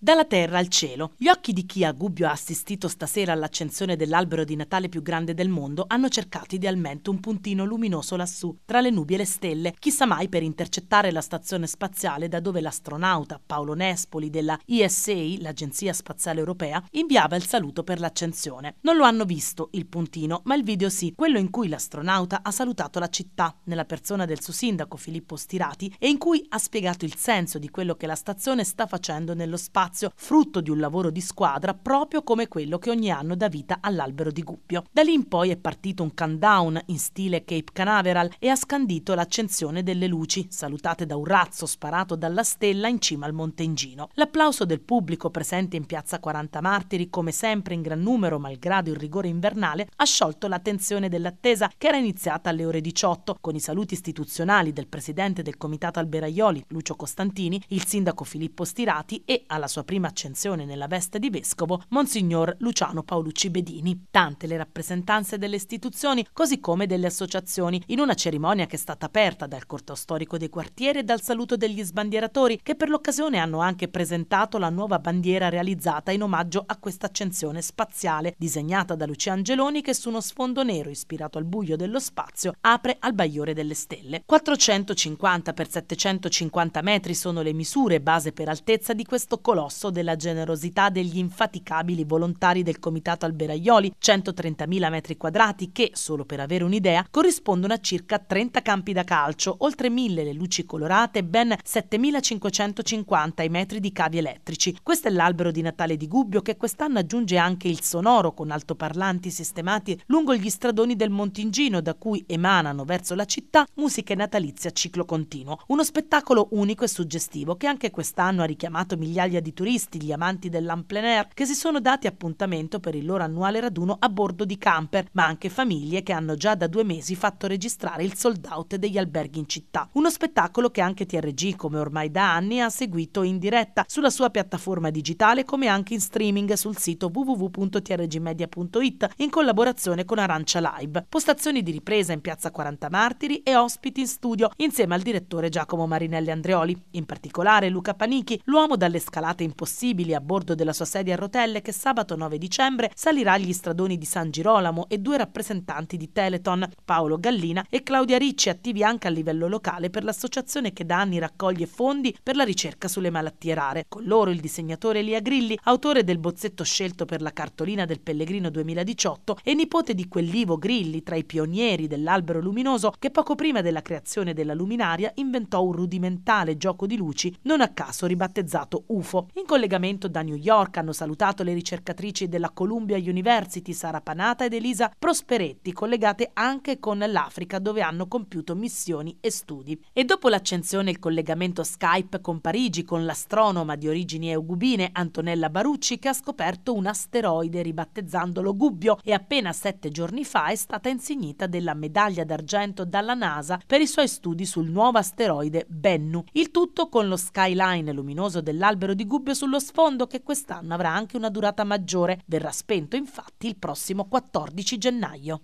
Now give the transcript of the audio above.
Dalla terra al cielo. Gli occhi di chi a Gubbio ha assistito stasera all'accensione dell'albero di Natale più grande del mondo hanno cercato idealmente un puntino luminoso lassù, tra le nubi e le stelle, chissà mai per intercettare la stazione spaziale da dove l'astronauta Paolo Nespoli della ISA, l'Agenzia Spaziale Europea, inviava il saluto per l'accensione. Non lo hanno visto il puntino, ma il video sì, quello in cui l'astronauta ha salutato la città, nella persona del suo sindaco Filippo Stirati, e in cui ha spiegato il senso di quello che la stazione sta facendo nello spazio spazio, frutto di un lavoro di squadra proprio come quello che ogni anno dà vita all'albero di Gubbio. Da lì in poi è partito un countdown in stile Cape Canaveral e ha scandito l'accensione delle luci, salutate da un razzo sparato dalla stella in cima al Monte Ingino. L'applauso del pubblico presente in piazza 40 Martiri, come sempre in gran numero malgrado il rigore invernale, ha sciolto l'attenzione dell'attesa che era iniziata alle ore 18 con i saluti istituzionali del presidente del comitato Alberaioli, Lucio Costantini, il sindaco Filippo Stirati e alla sua sua prima accensione nella veste di vescovo, Monsignor Luciano Paolucci Bedini. Tante le rappresentanze delle istituzioni, così come delle associazioni, in una cerimonia che è stata aperta dal corto storico dei quartieri e dal saluto degli sbandieratori, che per l'occasione hanno anche presentato la nuova bandiera realizzata in omaggio a questa accensione spaziale, disegnata da Lucia Angeloni che su uno sfondo nero ispirato al buio dello spazio apre al bagliore delle stelle. 450 x 750 metri sono le misure base per altezza di questo colosso mosso della generosità degli infaticabili volontari del Comitato Alberaioli, 130.000 metri quadrati che, solo per avere un'idea, corrispondono a circa 30 campi da calcio, oltre 1.000 le luci colorate, e ben 7.550 i metri di cavi elettrici. Questo è l'albero di Natale di Gubbio che quest'anno aggiunge anche il sonoro con altoparlanti sistemati lungo gli stradoni del Montingino da cui emanano verso la città musiche natalizie a ciclo continuo. Uno spettacolo unico e suggestivo che anche quest'anno ha richiamato migliaia di turisti, gli amanti dell'amplen air, che si sono dati appuntamento per il loro annuale raduno a bordo di camper, ma anche famiglie che hanno già da due mesi fatto registrare il sold out degli alberghi in città. Uno spettacolo che anche TRG, come ormai da anni, ha seguito in diretta sulla sua piattaforma digitale come anche in streaming sul sito www.trgmedia.it in collaborazione con Arancia Live. Postazioni di ripresa in piazza 40 Martiri e ospiti in studio insieme al direttore Giacomo Marinelli Andreoli, in particolare Luca Panichi, l'uomo dalle scalate in impossibili a bordo della sua sedia a rotelle che sabato 9 dicembre salirà agli stradoni di San Girolamo e due rappresentanti di Teleton, Paolo Gallina e Claudia Ricci, attivi anche a livello locale per l'associazione che da anni raccoglie fondi per la ricerca sulle malattie rare. Con loro il disegnatore Lia Grilli, autore del bozzetto scelto per la cartolina del Pellegrino 2018 e nipote di quell'Ivo Grilli, tra i pionieri dell'albero luminoso, che poco prima della creazione della luminaria inventò un rudimentale gioco di luci, non a caso ribattezzato UFO. In collegamento da New York hanno salutato le ricercatrici della Columbia University Sara Panata ed Elisa Prosperetti, collegate anche con l'Africa dove hanno compiuto missioni e studi. E dopo l'accensione e il collegamento Skype con Parigi con l'astronoma di origini eugubine Antonella Barucci che ha scoperto un asteroide ribattezzandolo Gubbio e appena sette giorni fa è stata insignita della medaglia d'argento dalla NASA per i suoi studi sul nuovo asteroide Bennu. Il tutto con lo skyline luminoso dell'albero di Gubbio dubbio sullo sfondo che quest'anno avrà anche una durata maggiore, verrà spento infatti il prossimo 14 gennaio.